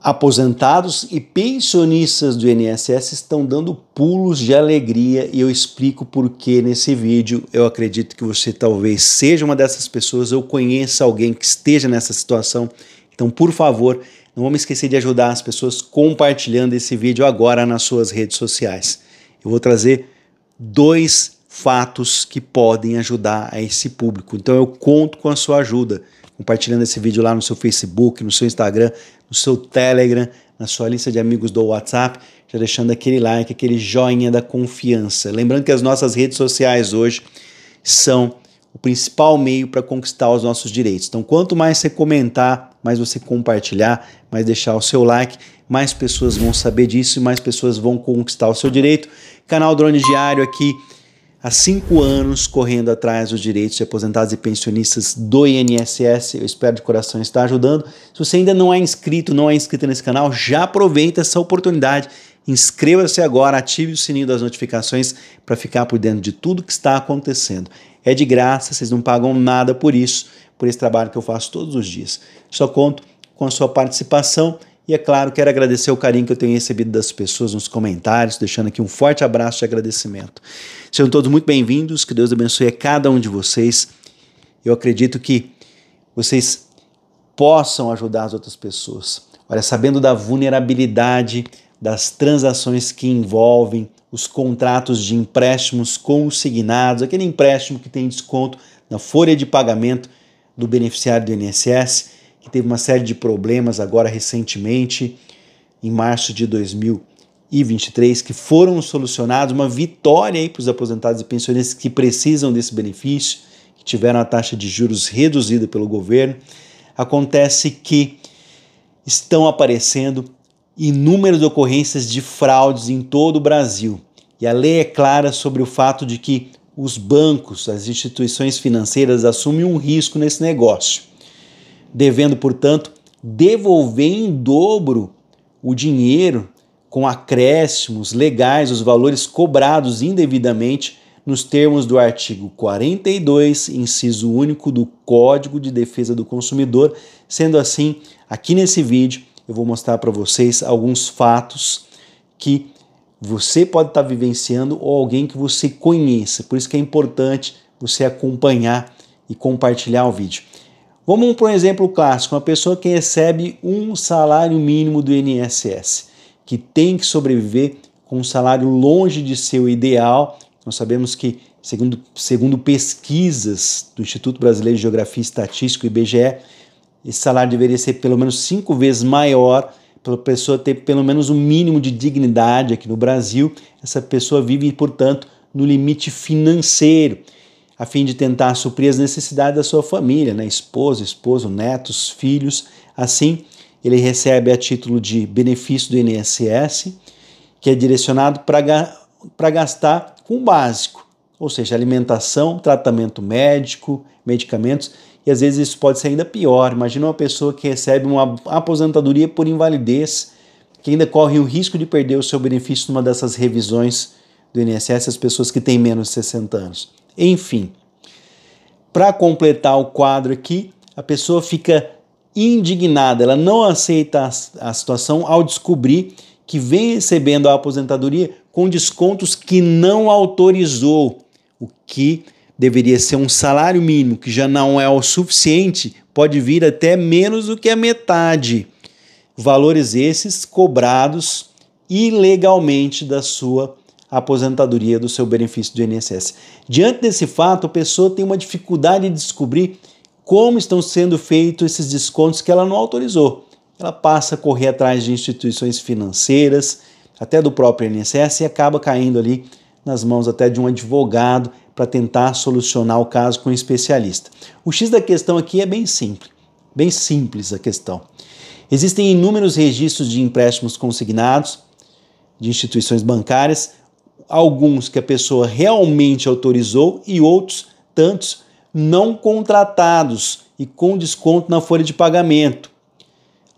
Aposentados e pensionistas do INSS estão dando pulos de alegria e eu explico por que nesse vídeo. Eu acredito que você talvez seja uma dessas pessoas ou conheça alguém que esteja nessa situação. Então, por favor, não vamos esquecer de ajudar as pessoas compartilhando esse vídeo agora nas suas redes sociais. Eu vou trazer dois fatos que podem ajudar a esse público. Então, eu conto com a sua ajuda compartilhando esse vídeo lá no seu Facebook, no seu Instagram, no seu Telegram, na sua lista de amigos do WhatsApp, já deixando aquele like, aquele joinha da confiança. Lembrando que as nossas redes sociais hoje são o principal meio para conquistar os nossos direitos. Então, quanto mais você comentar, mais você compartilhar, mais deixar o seu like, mais pessoas vão saber disso e mais pessoas vão conquistar o seu direito. Canal Drone Diário aqui há cinco anos correndo atrás dos direitos de aposentados e pensionistas do INSS. Eu espero de coração estar ajudando. Se você ainda não é inscrito, não é inscrito nesse canal, já aproveita essa oportunidade. Inscreva-se agora, ative o sininho das notificações para ficar por dentro de tudo que está acontecendo. É de graça, vocês não pagam nada por isso, por esse trabalho que eu faço todos os dias. Só conto com a sua participação e é claro, quero agradecer o carinho que eu tenho recebido das pessoas nos comentários, deixando aqui um forte abraço de agradecimento. Sejam todos muito bem-vindos, que Deus abençoe a cada um de vocês. Eu acredito que vocês possam ajudar as outras pessoas. Olha, sabendo da vulnerabilidade das transações que envolvem os contratos de empréstimos consignados, aquele empréstimo que tem desconto na folha de pagamento do beneficiário do INSS que teve uma série de problemas agora recentemente, em março de 2023, que foram solucionados. Uma vitória aí para os aposentados e pensionistas que precisam desse benefício, que tiveram a taxa de juros reduzida pelo governo. Acontece que estão aparecendo inúmeras ocorrências de fraudes em todo o Brasil. E a lei é clara sobre o fato de que os bancos, as instituições financeiras assumem um risco nesse negócio devendo, portanto, devolver em dobro o dinheiro com acréscimos legais, os valores cobrados indevidamente nos termos do artigo 42, inciso único do Código de Defesa do Consumidor. Sendo assim, aqui nesse vídeo eu vou mostrar para vocês alguns fatos que você pode estar tá vivenciando ou alguém que você conheça. Por isso que é importante você acompanhar e compartilhar o vídeo. Vamos para um exemplo clássico: uma pessoa que recebe um salário mínimo do INSS, que tem que sobreviver com um salário longe de seu ideal. Nós sabemos que, segundo, segundo pesquisas do Instituto Brasileiro de Geografia e Estatística, IBGE, esse salário deveria ser pelo menos cinco vezes maior para a pessoa ter pelo menos um mínimo de dignidade aqui no Brasil. Essa pessoa vive, portanto, no limite financeiro a fim de tentar suprir as necessidades da sua família, né? esposa, esposo, netos, filhos. Assim, ele recebe a título de benefício do INSS, que é direcionado para gastar com o básico, ou seja, alimentação, tratamento médico, medicamentos, e às vezes isso pode ser ainda pior. Imagina uma pessoa que recebe uma aposentadoria por invalidez, que ainda corre o risco de perder o seu benefício numa dessas revisões do INSS, as pessoas que têm menos de 60 anos. Enfim, para completar o quadro aqui, a pessoa fica indignada, ela não aceita a, situação ao descobrir que vem recebendo a aposentadoria com descontos que não autorizou, o que deveria ser um salário mínimo, que já não é o suficiente, pode vir até menos do que a metade. Valores esses cobrados ilegalmente da sua a aposentadoria do seu benefício do INSS. Diante desse fato, a pessoa tem uma dificuldade de descobrir como estão sendo feitos esses descontos que ela não autorizou. Ela passa a correr atrás de instituições financeiras, até do próprio INSS, e acaba caindo ali nas mãos até de um advogado para tentar solucionar o caso com um especialista. O X da questão aqui é bem simples, bem simples a questão. Existem inúmeros registros de empréstimos consignados de instituições bancárias alguns que a pessoa realmente autorizou e outros, tantos, não contratados e com desconto na folha de pagamento.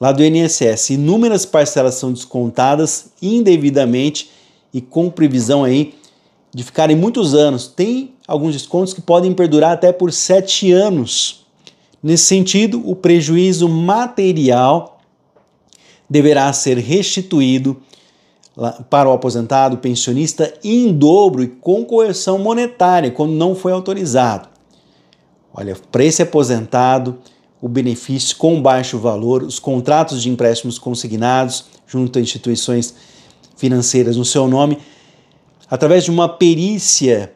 Lá do INSS, inúmeras parcelas são descontadas indevidamente e com previsão aí de ficarem muitos anos. Tem alguns descontos que podem perdurar até por sete anos. Nesse sentido, o prejuízo material deverá ser restituído para o aposentado pensionista em dobro e com correção monetária quando não foi autorizado. Olha, para esse aposentado, o benefício com baixo valor, os contratos de empréstimos consignados junto a instituições financeiras no seu nome, através de uma perícia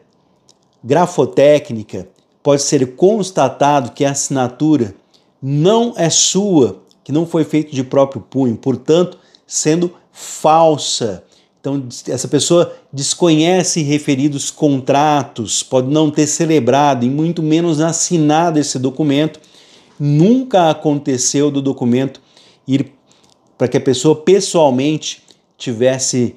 grafotécnica, pode ser constatado que a assinatura não é sua, que não foi feita de próprio punho, portanto, sendo falsa. Então, essa pessoa desconhece referidos contratos, pode não ter celebrado e muito menos assinado esse documento. Nunca aconteceu do documento ir para que a pessoa pessoalmente tivesse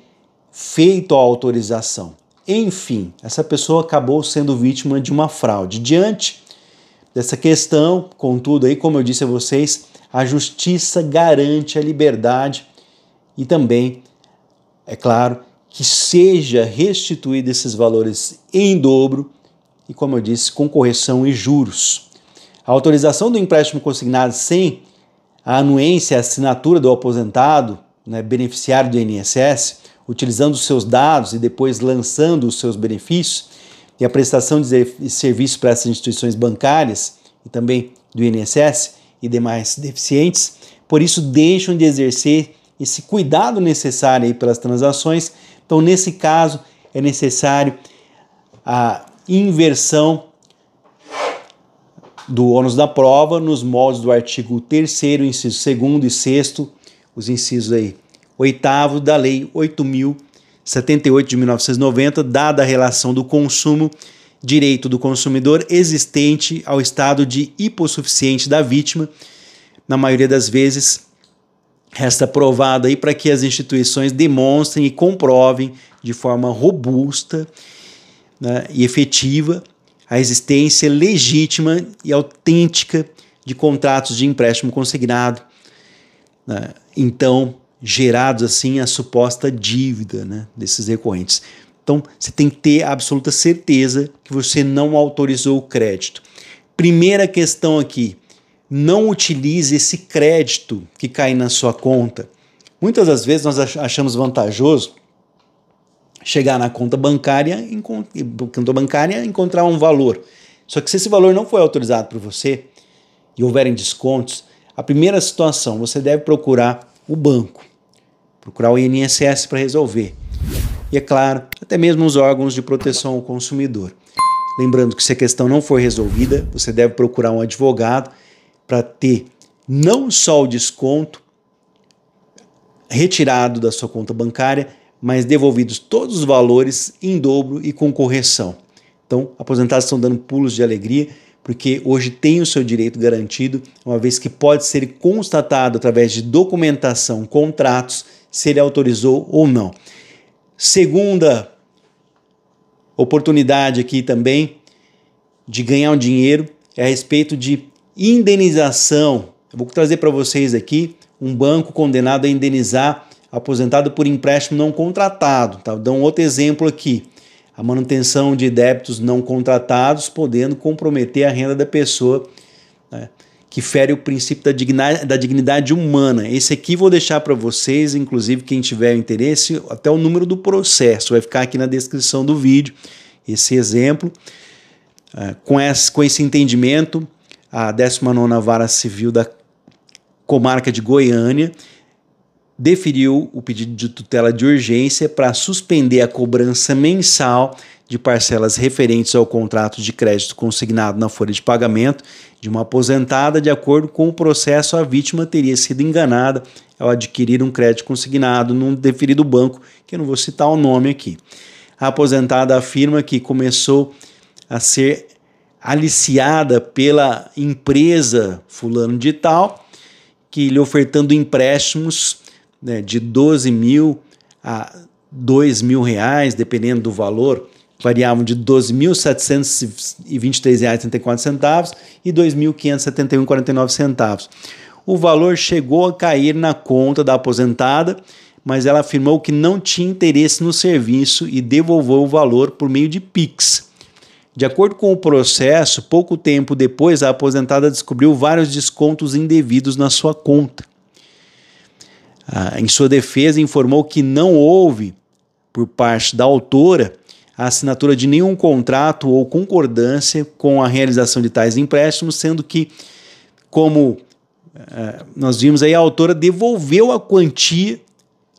feito a autorização. Enfim, essa pessoa acabou sendo vítima de uma fraude. Diante dessa questão, contudo, aí, como eu disse a vocês, a justiça garante a liberdade e também, é claro, que seja restituído esses valores em dobro e, como eu disse, com correção e juros. A autorização do empréstimo consignado sem a anuência e assinatura do aposentado, né, beneficiário do INSS, utilizando os seus dados e depois lançando os seus benefícios, e a prestação de serviços para essas instituições bancárias e também do INSS e demais deficientes, por isso deixam de exercer esse cuidado necessário aí pelas transações. Então, nesse caso, é necessário a inversão do ônus da prova nos moldes do artigo 3 inciso 2 e 6 os incisos aí, oitavo da Lei 8.078 de 1990, dada a relação do consumo, direito do consumidor existente ao estado de hipossuficiente da vítima, na maioria das vezes resta provado aí para que as instituições demonstrem e comprovem de forma robusta né, e efetiva a existência legítima e autêntica de contratos de empréstimo consignado. Né, então, gerados assim a suposta dívida né, desses recorrentes. Então, você tem que ter absoluta certeza que você não autorizou o crédito. Primeira questão aqui, não utilize esse crédito que cai na sua conta. Muitas das vezes nós achamos vantajoso chegar na conta bancária, conta bancária encontrar um valor. Só que se esse valor não foi autorizado por você e houverem descontos, a primeira situação você deve procurar o banco, procurar o INSS para resolver. E é claro, até mesmo os órgãos de proteção ao consumidor. Lembrando que se a questão não for resolvida, você deve procurar um advogado para ter não só o desconto retirado da sua conta bancária, mas devolvidos todos os valores em dobro e com correção. Então, aposentados estão dando pulos de alegria porque hoje tem o seu direito garantido, uma vez que pode ser constatado através de documentação, contratos, se ele autorizou ou não. Segunda oportunidade aqui também de ganhar um dinheiro é a respeito de indenização. Eu vou trazer para vocês aqui um banco condenado a indenizar aposentado por empréstimo não contratado. Tá? Dá um outro exemplo aqui. A manutenção de débitos não contratados, podendo comprometer a renda da pessoa, né? que fere o princípio da da dignidade humana. Esse aqui vou deixar para vocês, inclusive quem tiver interesse, até o número do processo. Vai ficar aqui na descrição do vídeo esse exemplo. É, com esse entendimento, a 19ª Vara Civil da Comarca de Goiânia deferiu o pedido de tutela de urgência para suspender a cobrança mensal de parcelas referentes ao contrato de crédito consignado na folha de pagamento de uma aposentada, de acordo com o processo, a vítima teria sido enganada ao adquirir um crédito consignado num deferido banco, que eu não vou citar o nome aqui. A aposentada afirma que começou a ser aliciada pela empresa fulano de tal, que lhe ofertando empréstimos né, de 12 mil a 2 mil reais, dependendo do valor, variavam de R$ 12.723,34 e R$ 2.571,49. O valor chegou a cair na conta da aposentada, mas ela afirmou que não tinha interesse no serviço e devolveu o valor por meio de Pix. De acordo com o processo, pouco tempo depois, a aposentada descobriu vários descontos indevidos na sua conta. Ah, em sua defesa, informou que não houve, por parte da autora, a assinatura de nenhum contrato ou concordância com a realização de tais empréstimos, sendo que, como ah, nós vimos aí, a autora devolveu a quantia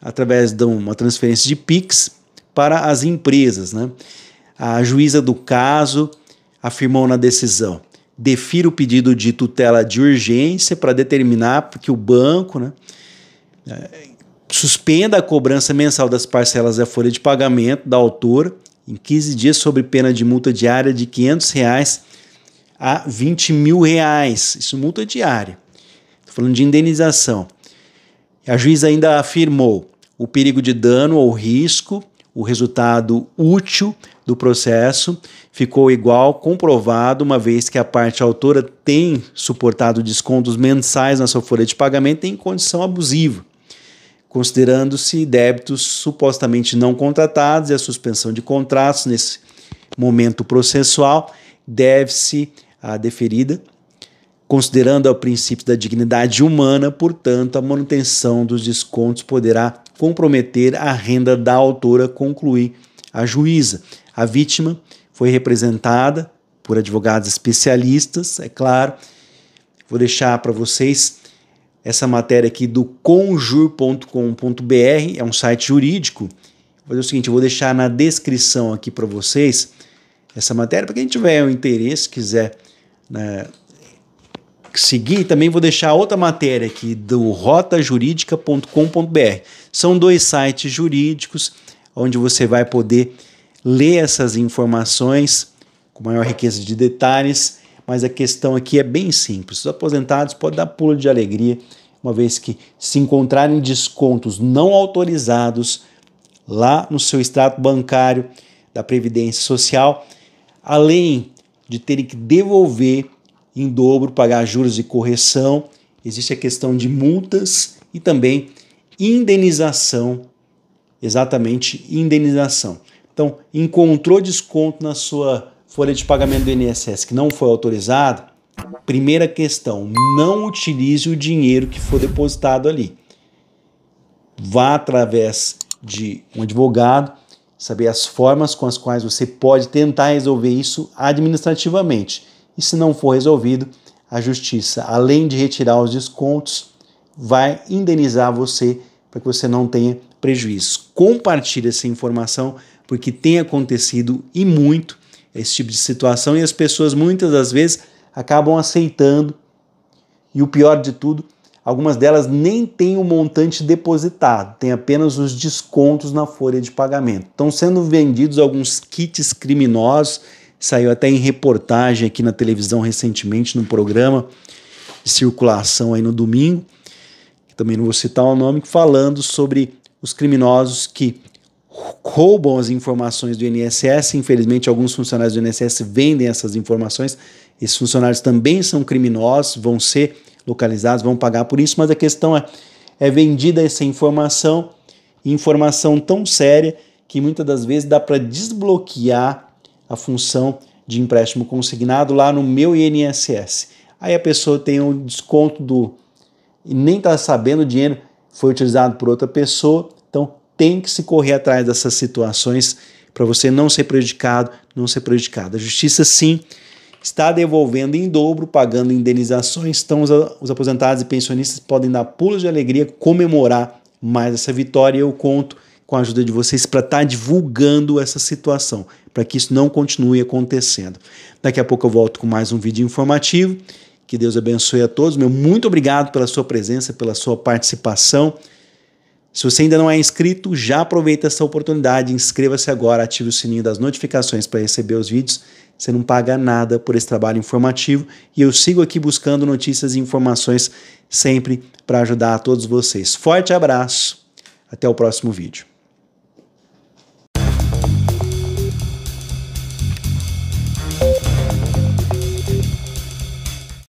através de uma transferência de PIX para as empresas, né? A juíza do caso afirmou na decisão: defira o pedido de tutela de urgência para determinar que o banco né, eh, suspenda a cobrança mensal das parcelas da folha de pagamento da autora em 15 dias sob pena de multa diária de R$ 500 reais a 20 mil reais. Isso multa diária. Estou falando de indenização. A juíza ainda afirmou o perigo de dano ou risco o resultado útil do processo ficou igual comprovado, uma vez que a parte autora tem suportado descontos mensais na sua folha de pagamento em condição abusiva, considerando-se débitos supostamente não contratados e a suspensão de contratos nesse momento processual deve-se à deferida considerando o princípio da dignidade humana, portanto, a manutenção dos descontos poderá comprometer a renda da autora, conclui a juíza. A vítima foi representada por advogados especialistas, é claro. Vou deixar para vocês essa matéria aqui do conjur.com.br, é um site jurídico. Vou fazer o seguinte, vou deixar na descrição aqui para vocês essa matéria, para quem tiver um interesse, quiser né, seguir, também vou deixar outra matéria aqui do rotajuridica.com.br. São dois sites jurídicos onde você vai poder ler essas informações com maior riqueza de detalhes, mas a questão aqui é bem simples. Os aposentados podem dar pulo de alegria, uma vez que se encontrarem descontos não autorizados lá no seu extrato bancário da Previdência Social, além de terem que devolver em dobro, pagar juros de correção, existe a questão de multas e também indenização, exatamente indenização. Então, encontrou desconto na sua folha de pagamento do INSS que não foi autorizado? Primeira questão, não utilize o dinheiro que foi depositado ali. Vá através de um advogado, saber as formas com as quais você pode tentar resolver isso administrativamente e se não for resolvido, a justiça, além de retirar os descontos, vai indenizar você para que você não tenha prejuízo. Compartilhe essa informação porque tem acontecido e muito esse tipo de situação e as pessoas muitas das vezes acabam aceitando. E o pior de tudo, algumas delas nem têm o montante depositado, tem apenas os descontos na folha de pagamento. Estão sendo vendidos alguns kits criminosos saiu até em reportagem aqui na televisão recentemente, num programa de circulação aí no domingo, também não vou citar o nome, falando sobre os criminosos que roubam as informações do INSS. Infelizmente, alguns funcionários do INSS vendem essas informações. Esses funcionários também são criminosos, vão ser localizados, vão pagar por isso, mas a questão é, é vendida essa informação, informação tão séria que muitas das vezes dá para desbloquear a função de empréstimo consignado lá no meu INSS. Aí a pessoa tem um desconto do e nem está sabendo o dinheiro foi utilizado por outra pessoa, então tem que se correr atrás dessas situações para você não ser prejudicado, não ser prejudicado. A justiça sim está devolvendo em dobro, pagando indenizações. Então, os, aposentados e pensionistas podem dar pulos de alegria, comemorar mais essa vitória. Eu conto com a ajuda de vocês para estar tá divulgando essa situação, para que isso não continue acontecendo. Daqui a pouco eu volto com mais um vídeo informativo. Que Deus abençoe a todos. Meu muito obrigado pela sua presença, pela sua participação. Se você ainda não é inscrito, já aproveita essa oportunidade, inscreva-se agora, ative o sininho das notificações para receber os vídeos. Você não paga nada por esse trabalho informativo e eu sigo aqui buscando notícias e informações sempre para ajudar a todos vocês. Forte abraço, até o próximo vídeo.